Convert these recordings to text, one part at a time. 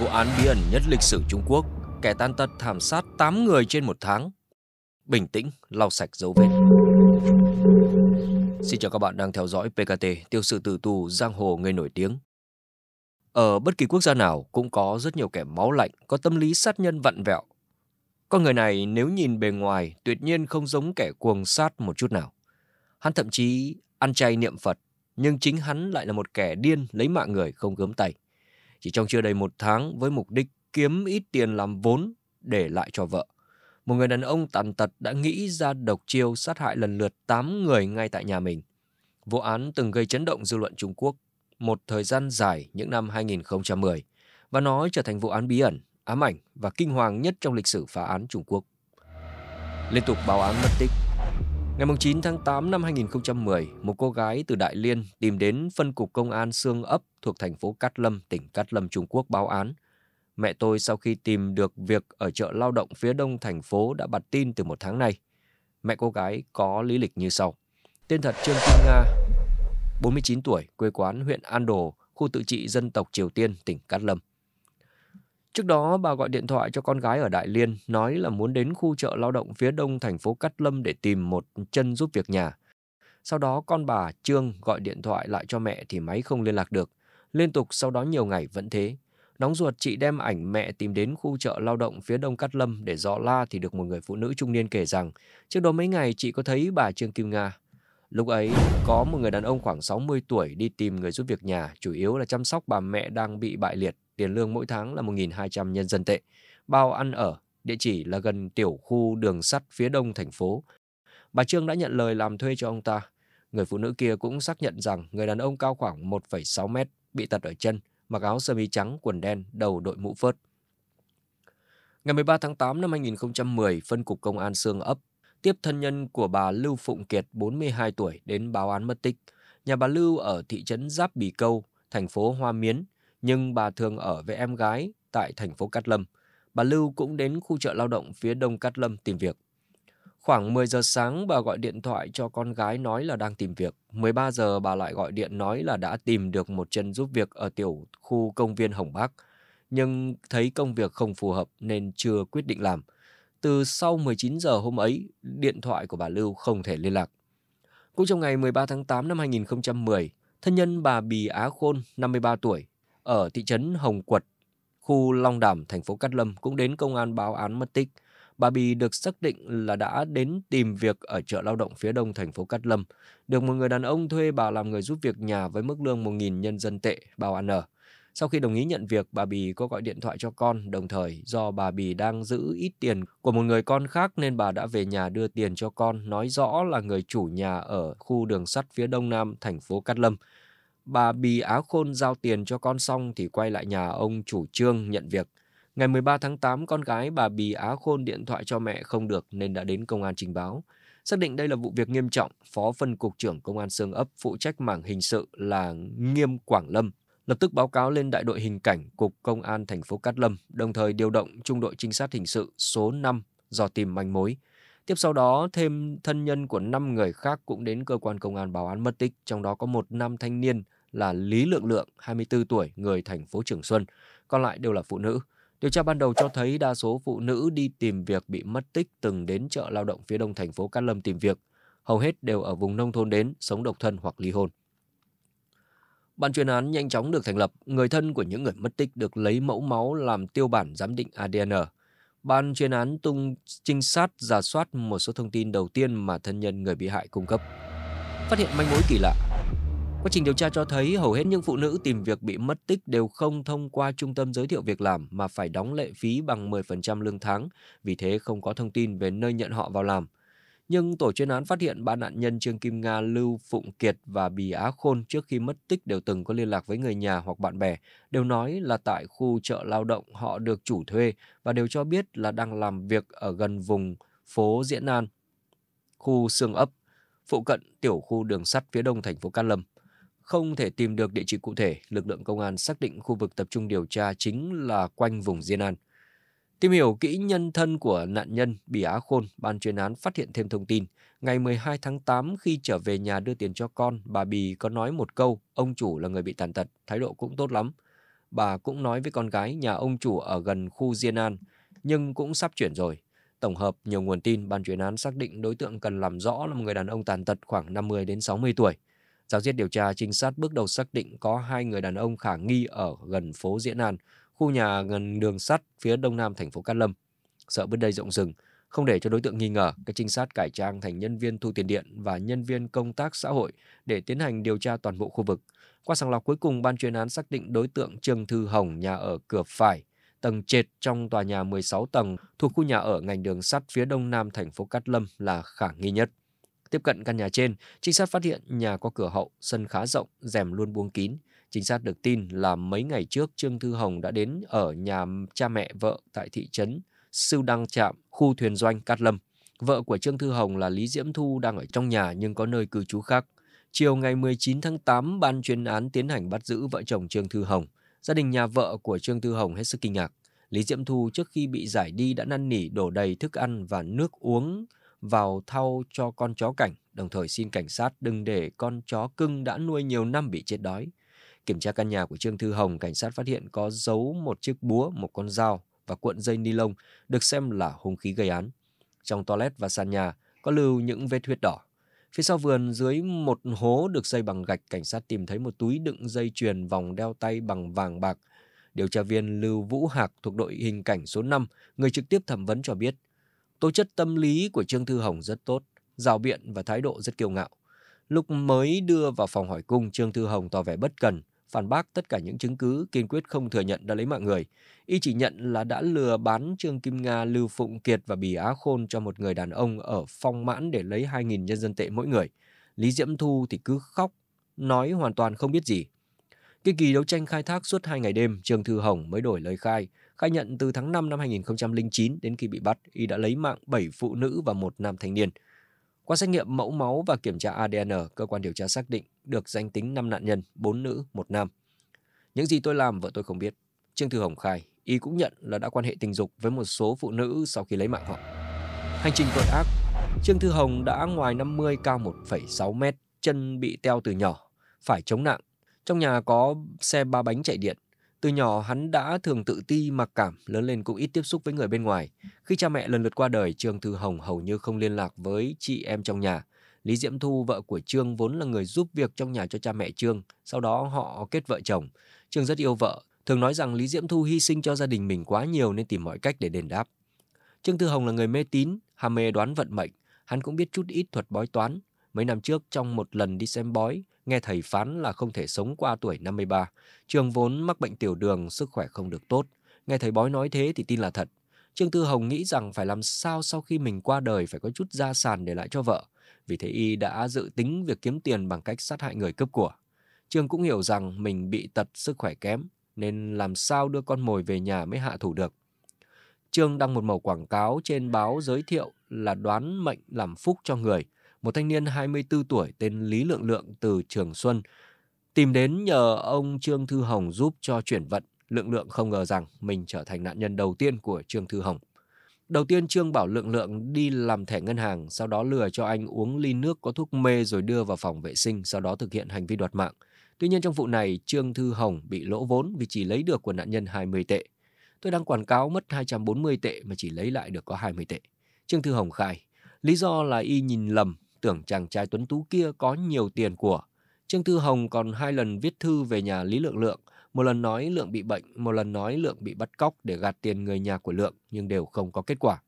vụ án bí ẩn nhất lịch sử Trung Quốc, kẻ tan tật thảm sát 8 người trên một tháng. Bình tĩnh, lau sạch dấu vết. Xin chào các bạn đang theo dõi PKT, tiêu sự tử tù giang hồ người nổi tiếng. Ở bất kỳ quốc gia nào cũng có rất nhiều kẻ máu lạnh, có tâm lý sát nhân vặn vẹo. Con người này nếu nhìn bề ngoài tuyệt nhiên không giống kẻ cuồng sát một chút nào. Hắn thậm chí ăn chay niệm Phật, nhưng chính hắn lại là một kẻ điên lấy mạng người không gớm tay. Chỉ trong chưa đầy một tháng với mục đích kiếm ít tiền làm vốn để lại cho vợ. Một người đàn ông tàn tật đã nghĩ ra độc chiêu sát hại lần lượt 8 người ngay tại nhà mình. Vụ án từng gây chấn động dư luận Trung Quốc một thời gian dài những năm 2010 và nó trở thành vụ án bí ẩn, ám ảnh và kinh hoàng nhất trong lịch sử phá án Trung Quốc. Liên tục báo án mất tích, Ngày 9 tháng 8 năm 2010, một cô gái từ Đại Liên tìm đến phân cục công an Sương ấp thuộc thành phố Cát Lâm, tỉnh Cát Lâm, Trung Quốc báo án. Mẹ tôi sau khi tìm được việc ở chợ lao động phía đông thành phố đã bật tin từ một tháng nay. Mẹ cô gái có lý lịch như sau. Tên thật Trương Kim Nga, 49 tuổi, quê quán huyện An Đồ, khu tự trị dân tộc Triều Tiên, tỉnh Cát Lâm. Trước đó, bà gọi điện thoại cho con gái ở Đại Liên, nói là muốn đến khu chợ lao động phía đông thành phố Cát Lâm để tìm một chân giúp việc nhà. Sau đó con bà Trương gọi điện thoại lại cho mẹ thì máy không liên lạc được. Liên tục sau đó nhiều ngày vẫn thế. Nóng ruột chị đem ảnh mẹ tìm đến khu chợ lao động phía đông Cát Lâm để dọ la thì được một người phụ nữ trung niên kể rằng trước đó mấy ngày chị có thấy bà Trương Kim Nga. Lúc ấy có một người đàn ông khoảng 60 tuổi đi tìm người giúp việc nhà chủ yếu là chăm sóc bà mẹ đang bị bại liệt tiền lương mỗi tháng là 1.200 nhân dân tệ, bao ăn ở, địa chỉ là gần tiểu khu đường sắt phía đông thành phố. Bà Trương đã nhận lời làm thuê cho ông ta. Người phụ nữ kia cũng xác nhận rằng người đàn ông cao khoảng 1,6 mét, bị tật ở chân, mặc áo sơ mi trắng, quần đen, đầu đội mũ phớt. Ngày 13 tháng 8 năm 2010, phân cục công an Sương ấp tiếp thân nhân của bà Lưu Phụng Kiệt 42 tuổi đến báo án mất tích. Nhà bà Lưu ở thị trấn Giáp Bì Câu, thành phố Hoa Miến, nhưng bà thường ở với em gái tại thành phố Cát Lâm. Bà Lưu cũng đến khu chợ lao động phía đông Cát Lâm tìm việc. Khoảng 10 giờ sáng bà gọi điện thoại cho con gái nói là đang tìm việc. 13 giờ bà lại gọi điện nói là đã tìm được một chân giúp việc ở tiểu khu công viên Hồng Bác. Nhưng thấy công việc không phù hợp nên chưa quyết định làm. Từ sau 19 giờ hôm ấy, điện thoại của bà Lưu không thể liên lạc. Cũng trong ngày 13 tháng 8 năm 2010, thân nhân bà Bì Á Khôn, 53 tuổi, ở thị trấn Hồng Quật, khu Long Đàm, thành phố Cát Lâm cũng đến công an báo án mất tích. Bà Bì được xác định là đã đến tìm việc ở chợ lao động phía đông thành phố Cát Lâm, được một người đàn ông thuê bà làm người giúp việc nhà với mức lương 1.000 nhân dân tệ, Báo ăn ở. Sau khi đồng ý nhận việc, bà Bì có gọi điện thoại cho con, đồng thời do bà Bì đang giữ ít tiền của một người con khác nên bà đã về nhà đưa tiền cho con, nói rõ là người chủ nhà ở khu đường sắt phía đông nam thành phố Cát Lâm. Bà Bì Á Khôn giao tiền cho con xong thì quay lại nhà ông chủ trương nhận việc. Ngày 13 tháng 8, con gái bà Bì Á Khôn điện thoại cho mẹ không được nên đã đến công an trình báo. Xác định đây là vụ việc nghiêm trọng, Phó Phân Cục trưởng Công an Sương ấp phụ trách mảng hình sự là Nghiêm Quảng Lâm. Lập tức báo cáo lên đại đội hình cảnh Cục Công an thành phố Cát Lâm, đồng thời điều động trung đội trinh sát hình sự số 5 dò tìm manh mối. Tiếp sau đó, thêm thân nhân của 5 người khác cũng đến cơ quan công an báo án mất tích, trong đó có một nam thanh niên là Lý Lượng Lượng, 24 tuổi, người thành phố Trường Xuân, còn lại đều là phụ nữ. Điều tra ban đầu cho thấy đa số phụ nữ đi tìm việc bị mất tích từng đến chợ lao động phía đông thành phố Cát Lâm tìm việc. Hầu hết đều ở vùng nông thôn đến, sống độc thân hoặc ly hôn. Ban chuyên án nhanh chóng được thành lập, người thân của những người mất tích được lấy mẫu máu làm tiêu bản giám định ADN. Ban chuyên án tung trinh sát giả soát một số thông tin đầu tiên mà thân nhân người bị hại cung cấp. Phát hiện manh mối kỳ lạ, Quá trình điều tra cho thấy hầu hết những phụ nữ tìm việc bị mất tích đều không thông qua trung tâm giới thiệu việc làm mà phải đóng lệ phí bằng 10% lương tháng, vì thế không có thông tin về nơi nhận họ vào làm. Nhưng tổ chuyên án phát hiện ba nạn nhân Trương Kim Nga, Lưu Phụng Kiệt và Bì Á Khôn trước khi mất tích đều từng có liên lạc với người nhà hoặc bạn bè, đều nói là tại khu chợ lao động họ được chủ thuê và đều cho biết là đang làm việc ở gần vùng phố Diễn An, khu Sương ấp, phụ cận tiểu khu đường sắt phía đông thành phố Cát Lâm. Không thể tìm được địa chỉ cụ thể, lực lượng công an xác định khu vực tập trung điều tra chính là quanh vùng Diên An. Tìm hiểu kỹ nhân thân của nạn nhân Bỉ Á Khôn, ban chuyên án phát hiện thêm thông tin. Ngày 12 tháng 8 khi trở về nhà đưa tiền cho con, bà Bì có nói một câu, ông chủ là người bị tàn tật, thái độ cũng tốt lắm. Bà cũng nói với con gái nhà ông chủ ở gần khu Diên An, nhưng cũng sắp chuyển rồi. Tổng hợp nhiều nguồn tin, ban chuyên án xác định đối tượng cần làm rõ là một người đàn ông tàn tật khoảng 50 đến 60 tuổi. Giáo diết điều tra trinh sát bước đầu xác định có hai người đàn ông khả nghi ở gần phố Diễn An, khu nhà gần đường sắt phía đông nam thành phố Cát Lâm. Sợ bên đây rộng rừng, không để cho đối tượng nghi ngờ, các trinh sát cải trang thành nhân viên thu tiền điện và nhân viên công tác xã hội để tiến hành điều tra toàn bộ khu vực. Qua sàng lọc cuối cùng, ban chuyên án xác định đối tượng Trương Thư Hồng nhà ở cửa phải, tầng trệt trong tòa nhà 16 tầng thuộc khu nhà ở ngành đường sắt phía đông nam thành phố Cát Lâm là khả nghi nhất. Tiếp cận căn nhà trên, trinh sát phát hiện nhà có cửa hậu, sân khá rộng, rèm luôn buông kín. Trinh sát được tin là mấy ngày trước Trương Thư Hồng đã đến ở nhà cha mẹ vợ tại thị trấn Sưu Đăng Trạm, khu thuyền doanh Cát Lâm. Vợ của Trương Thư Hồng là Lý Diễm Thu đang ở trong nhà nhưng có nơi cư trú khác. Chiều ngày 19 tháng 8, ban chuyên án tiến hành bắt giữ vợ chồng Trương Thư Hồng. Gia đình nhà vợ của Trương Thư Hồng hết sức kinh ngạc. Lý Diễm Thu trước khi bị giải đi đã năn nỉ đổ đầy thức ăn và nước uống vào thau cho con chó cảnh, đồng thời xin cảnh sát đừng để con chó cưng đã nuôi nhiều năm bị chết đói. Kiểm tra căn nhà của Trương Thư Hồng, cảnh sát phát hiện có giấu một chiếc búa, một con dao và cuộn dây ni lông được xem là hung khí gây án. Trong toilet và sàn nhà có lưu những vết huyết đỏ. Phía sau vườn dưới một hố được dây bằng gạch, cảnh sát tìm thấy một túi đựng dây chuyền vòng đeo tay bằng vàng bạc. Điều tra viên Lưu Vũ Hạc thuộc đội hình cảnh số 5, người trực tiếp thẩm vấn cho biết – Tố chất tâm lý của Trương Thư Hồng rất tốt, rào biện và thái độ rất kiêu ngạo. Lúc mới đưa vào phòng hỏi cung, Trương Thư Hồng tỏ vẻ bất cần, phản bác tất cả những chứng cứ, kiên quyết không thừa nhận đã lấy mạng người. Y chỉ nhận là đã lừa bán Trương Kim Nga, Lưu Phụng Kiệt và Bì Á Khôn cho một người đàn ông ở phong mãn để lấy 2.000 nhân dân tệ mỗi người. Lý Diễm Thu thì cứ khóc, nói hoàn toàn không biết gì. Cái kỳ đấu tranh khai thác suốt hai ngày đêm, Trương Thư Hồng mới đổi lời khai – khai nhận từ tháng 5 năm 2009 đến khi bị bắt, y đã lấy mạng 7 phụ nữ và một nam thanh niên. Qua xét nghiệm mẫu máu và kiểm tra ADN, cơ quan điều tra xác định được danh tính 5 nạn nhân, 4 nữ, 1 nam. Những gì tôi làm vợ tôi không biết. Trương Thư Hồng khai, y cũng nhận là đã quan hệ tình dục với một số phụ nữ sau khi lấy mạng họ. Hành trình tội ác, Trương Thư Hồng đã ngoài 50 cao 1,6 mét, chân bị teo từ nhỏ, phải chống nặng. Trong nhà có xe ba bánh chạy điện, từ nhỏ hắn đã thường tự ti mặc cảm, lớn lên cũng ít tiếp xúc với người bên ngoài. Khi cha mẹ lần lượt qua đời, Trương Thư Hồng hầu như không liên lạc với chị em trong nhà. Lý Diễm Thu, vợ của Trương vốn là người giúp việc trong nhà cho cha mẹ Trương, sau đó họ kết vợ chồng. Trương rất yêu vợ, thường nói rằng Lý Diễm Thu hy sinh cho gia đình mình quá nhiều nên tìm mọi cách để đền đáp. Trương Thư Hồng là người mê tín, ham mê đoán vận mệnh, hắn cũng biết chút ít thuật bói toán, Mấy năm trước trong một lần đi xem bói, nghe thầy phán là không thể sống qua tuổi 53. Trường vốn mắc bệnh tiểu đường, sức khỏe không được tốt. Nghe thầy bói nói thế thì tin là thật. Trương Tư Hồng nghĩ rằng phải làm sao sau khi mình qua đời phải có chút gia sản để lại cho vợ. Vì thế y đã dự tính việc kiếm tiền bằng cách sát hại người cướp của. Trương cũng hiểu rằng mình bị tật sức khỏe kém, nên làm sao đưa con mồi về nhà mới hạ thủ được. Trương đăng một mẫu quảng cáo trên báo giới thiệu là đoán mệnh làm phúc cho người – một thanh niên 24 tuổi tên Lý Lượng Lượng từ Trường Xuân, tìm đến nhờ ông Trương Thư Hồng giúp cho chuyển vận. Lượng Lượng không ngờ rằng mình trở thành nạn nhân đầu tiên của Trương Thư Hồng. Đầu tiên Trương bảo Lượng Lượng đi làm thẻ ngân hàng, sau đó lừa cho anh uống ly nước có thuốc mê rồi đưa vào phòng vệ sinh, sau đó thực hiện hành vi đoạt mạng. Tuy nhiên trong vụ này, Trương Thư Hồng bị lỗ vốn vì chỉ lấy được của nạn nhân 20 tệ. Tôi đang quảng cáo mất 240 tệ mà chỉ lấy lại được có 20 tệ. Trương Thư Hồng khai, lý do là y nhìn lầm tưởng chàng trai tuấn tú kia có nhiều tiền của. Trương Tư Hồng còn hai lần viết thư về nhà Lý Lượng Lượng, một lần nói Lượng bị bệnh, một lần nói Lượng bị bắt cóc để gạt tiền người nhà của Lượng nhưng đều không có kết quả.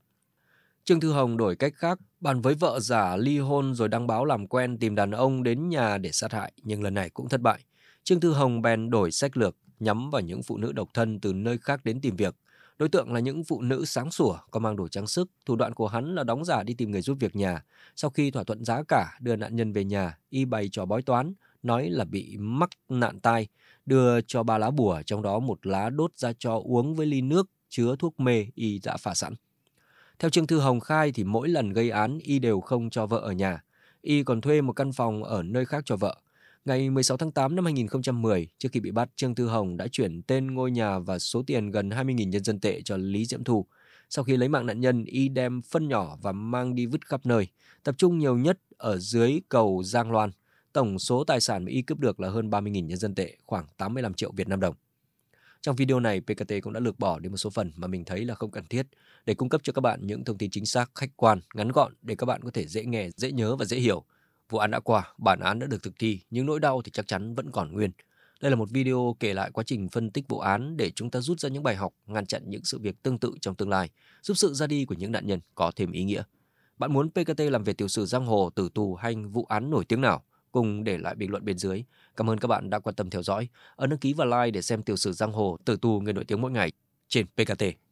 Trương Thư Hồng đổi cách khác, bàn với vợ giả ly hôn rồi đăng báo làm quen tìm đàn ông đến nhà để sát hại, nhưng lần này cũng thất bại. Trương Thư Hồng bèn đổi sách lược, nhắm vào những phụ nữ độc thân từ nơi khác đến tìm việc. Đối tượng là những phụ nữ sáng sủa, có mang đồ trang sức. Thủ đoạn của hắn là đóng giả đi tìm người giúp việc nhà. Sau khi thỏa thuận giá cả, đưa nạn nhân về nhà, y bày trò bói toán, nói là bị mắc nạn tai, đưa cho ba lá bùa, trong đó một lá đốt ra cho uống với ly nước chứa thuốc mê y đã phả sẵn. Theo Trương Thư Hồng khai thì mỗi lần gây án y đều không cho vợ ở nhà. Y còn thuê một căn phòng ở nơi khác cho vợ. Ngày 16 tháng 8 năm 2010, trước khi bị bắt, Trương Thư Hồng đã chuyển tên ngôi nhà và số tiền gần 20.000 nhân dân tệ cho Lý Diễm Thu. Sau khi lấy mạng nạn nhân, y đem phân nhỏ và mang đi vứt khắp nơi, tập trung nhiều nhất ở dưới cầu Giang Loan. Tổng số tài sản mà y cướp được là hơn 30.000 nhân dân tệ, khoảng 85 triệu Việt Nam đồng. Trong video này, PKT cũng đã lược bỏ đi một số phần mà mình thấy là không cần thiết để cung cấp cho các bạn những thông tin chính xác, khách quan, ngắn gọn để các bạn có thể dễ nghe, dễ nhớ và dễ hiểu – Vụ án đã qua, bản án đã được thực thi, nhưng nỗi đau thì chắc chắn vẫn còn nguyên. Đây là một video kể lại quá trình phân tích vụ án để chúng ta rút ra những bài học, ngăn chặn những sự việc tương tự trong tương lai, giúp sự ra đi của những nạn nhân có thêm ý nghĩa. Bạn muốn PKT làm về tiểu sử giang hồ, tử tù hay vụ án nổi tiếng nào? Cùng để lại bình luận bên dưới. Cảm ơn các bạn đã quan tâm theo dõi. Ấn đăng ký và like để xem tiểu sử giang hồ, tử tù người nổi tiếng mỗi ngày trên PKT.